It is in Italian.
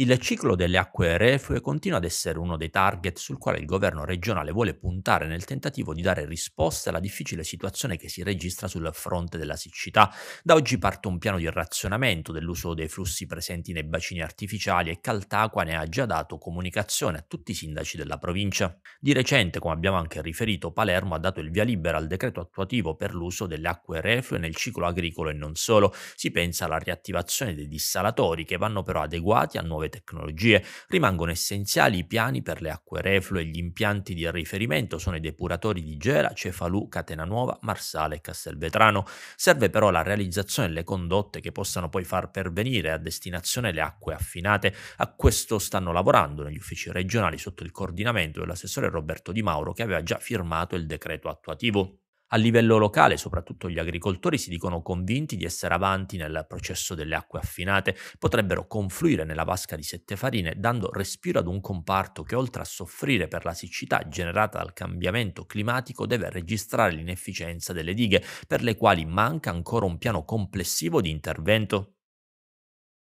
Il ciclo delle acque reflue continua ad essere uno dei target sul quale il governo regionale vuole puntare nel tentativo di dare risposta alla difficile situazione che si registra sul fronte della siccità. Da oggi parte un piano di razionamento dell'uso dei flussi presenti nei bacini artificiali e Caltacqua ne ha già dato comunicazione a tutti i sindaci della provincia. Di recente, come abbiamo anche riferito, Palermo ha dato il via libera al decreto attuativo per l'uso delle acque reflue nel ciclo agricolo e non solo. Si pensa alla riattivazione dei dissalatori che vanno però adeguati a nuove nuove tecnologie. Rimangono essenziali i piani per le acque reflue, e gli impianti di riferimento sono i depuratori di Gela, Cefalù, Catenanuova, Marsale e Castelvetrano. Serve però la realizzazione delle condotte che possano poi far pervenire a destinazione le acque affinate. A questo stanno lavorando negli uffici regionali sotto il coordinamento dell'assessore Roberto Di Mauro che aveva già firmato il decreto attuativo. A livello locale, soprattutto gli agricoltori si dicono convinti di essere avanti nel processo delle acque affinate, potrebbero confluire nella vasca di sette farine, dando respiro ad un comparto che oltre a soffrire per la siccità generata dal cambiamento climatico deve registrare l'inefficienza delle dighe, per le quali manca ancora un piano complessivo di intervento.